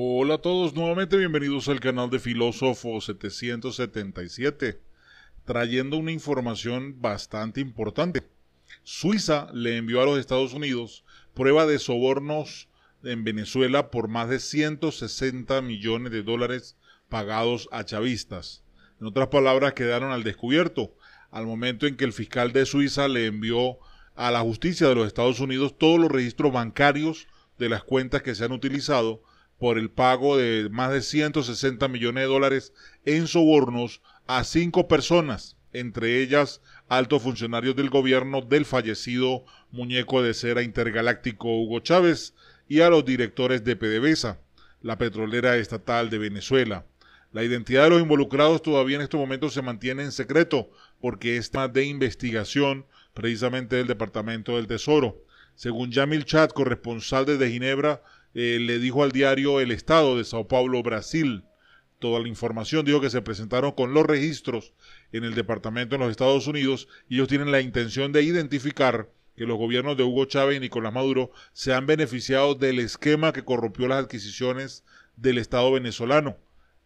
Hola a todos, nuevamente bienvenidos al canal de Filósofo 777, trayendo una información bastante importante. Suiza le envió a los Estados Unidos prueba de sobornos en Venezuela por más de 160 millones de dólares pagados a chavistas. En otras palabras, quedaron al descubierto al momento en que el fiscal de Suiza le envió a la justicia de los Estados Unidos todos los registros bancarios de las cuentas que se han utilizado por el pago de más de 160 millones de dólares en sobornos a cinco personas, entre ellas altos funcionarios del gobierno del fallecido muñeco de cera intergaláctico Hugo Chávez y a los directores de PDVSA, la petrolera estatal de Venezuela. La identidad de los involucrados todavía en estos momentos se mantiene en secreto porque es tema de investigación precisamente del Departamento del Tesoro. Según Jamil Chad, corresponsal desde Ginebra, eh, le dijo al diario El Estado de Sao Paulo, Brasil, toda la información, dijo que se presentaron con los registros en el departamento en los Estados Unidos y ellos tienen la intención de identificar que los gobiernos de Hugo Chávez y Nicolás Maduro se han beneficiado del esquema que corrompió las adquisiciones del Estado venezolano.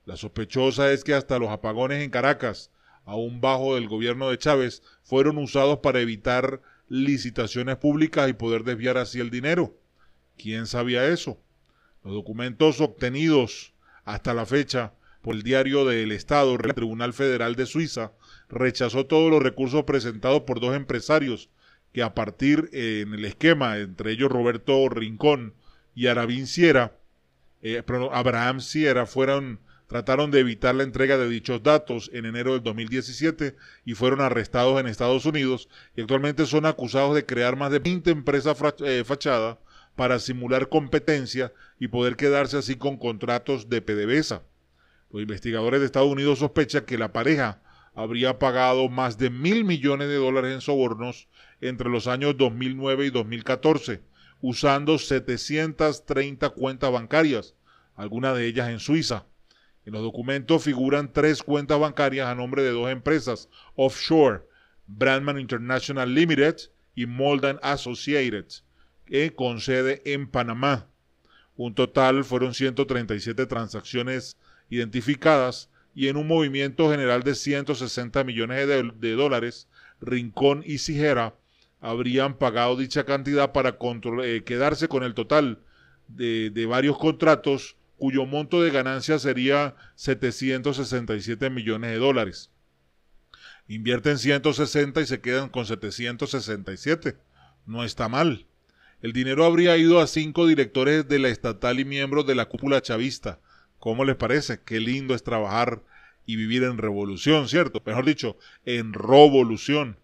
La sospechosa es que hasta los apagones en Caracas, aún bajo el gobierno de Chávez, fueron usados para evitar licitaciones públicas y poder desviar así el dinero. ¿Quién sabía eso? Los documentos obtenidos hasta la fecha por el diario del Estado, el Tribunal Federal de Suiza, rechazó todos los recursos presentados por dos empresarios que a partir del eh, en el esquema, entre ellos Roberto Rincón y Arabín Sierra, eh, Abraham Sierra, fueron, trataron de evitar la entrega de dichos datos en enero del 2017 y fueron arrestados en Estados Unidos y actualmente son acusados de crear más de 20 empresas eh, fachadas para simular competencia y poder quedarse así con contratos de PDVSA. Los investigadores de Estados Unidos sospechan que la pareja habría pagado más de mil millones de dólares en sobornos entre los años 2009 y 2014, usando 730 cuentas bancarias, algunas de ellas en Suiza. En los documentos figuran tres cuentas bancarias a nombre de dos empresas offshore, Brandman International Limited y Molden Associated con sede en Panamá. Un total fueron 137 transacciones identificadas y en un movimiento general de 160 millones de, dólares, Rincón y Cijera habrían pagado dicha cantidad para eh, quedarse con el total de, de varios contratos cuyo monto de ganancia sería 767 millones de dólares. Invierten 160 y se quedan con 767. No está mal. El dinero habría ido a cinco directores de la estatal y miembros de la cúpula chavista. ¿Cómo les parece? Qué lindo es trabajar y vivir en revolución, ¿cierto? Mejor dicho, en revolución.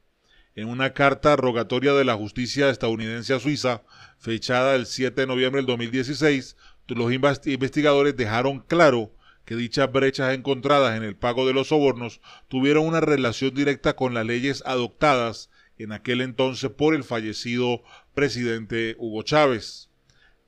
En una carta rogatoria de la justicia estadounidense Suiza, fechada el 7 de noviembre del 2016, los investigadores dejaron claro que dichas brechas encontradas en el pago de los sobornos tuvieron una relación directa con las leyes adoptadas en aquel entonces por el fallecido presidente Hugo Chávez.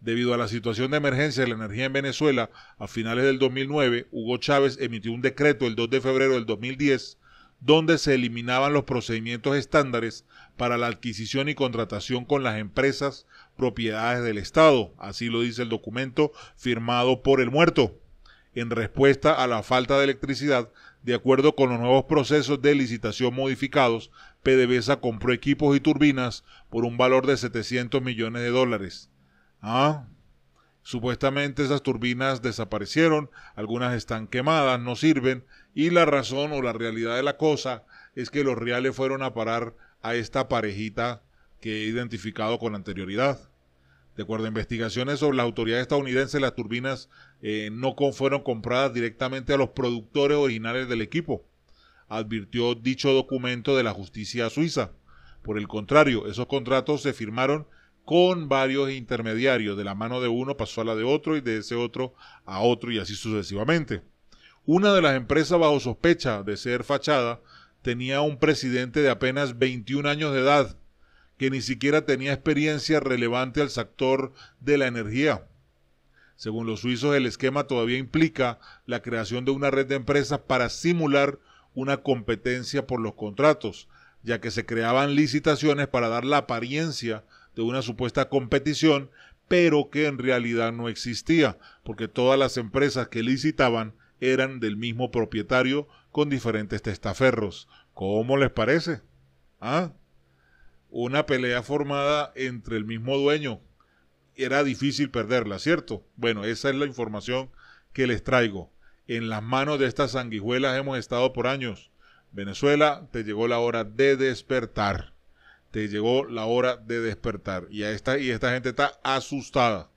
Debido a la situación de emergencia de la energía en Venezuela, a finales del 2009, Hugo Chávez emitió un decreto el 2 de febrero del 2010 donde se eliminaban los procedimientos estándares para la adquisición y contratación con las empresas propiedades del Estado, así lo dice el documento firmado por el muerto en respuesta a la falta de electricidad, de acuerdo con los nuevos procesos de licitación modificados, PDVSA compró equipos y turbinas por un valor de 700 millones de dólares. ¿Ah? Supuestamente esas turbinas desaparecieron, algunas están quemadas, no sirven, y la razón o la realidad de la cosa es que los reales fueron a parar a esta parejita que he identificado con anterioridad. De acuerdo a investigaciones sobre las autoridades estadounidenses, las turbinas eh, no fueron compradas directamente a los productores originales del equipo, advirtió dicho documento de la justicia suiza. Por el contrario, esos contratos se firmaron con varios intermediarios, de la mano de uno pasó a la de otro y de ese otro a otro y así sucesivamente. Una de las empresas bajo sospecha de ser fachada tenía un presidente de apenas 21 años de edad que ni siquiera tenía experiencia relevante al sector de la energía. Según los suizos, el esquema todavía implica la creación de una red de empresas para simular una competencia por los contratos, ya que se creaban licitaciones para dar la apariencia de una supuesta competición, pero que en realidad no existía, porque todas las empresas que licitaban eran del mismo propietario con diferentes testaferros. ¿Cómo les parece? ¿Ah? una pelea formada entre el mismo dueño. Era difícil perderla, ¿cierto? Bueno, esa es la información que les traigo. En las manos de estas sanguijuelas hemos estado por años. Venezuela, te llegó la hora de despertar. Te llegó la hora de despertar. Y, esta, y esta gente está asustada.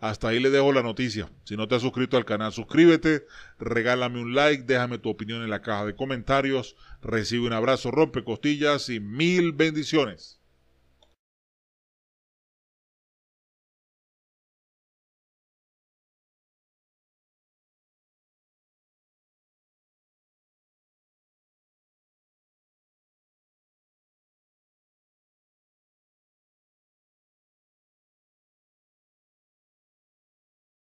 Hasta ahí le dejo la noticia. Si no te has suscrito al canal, suscríbete, regálame un like, déjame tu opinión en la caja de comentarios. Recibe un abrazo, rompe costillas y mil bendiciones.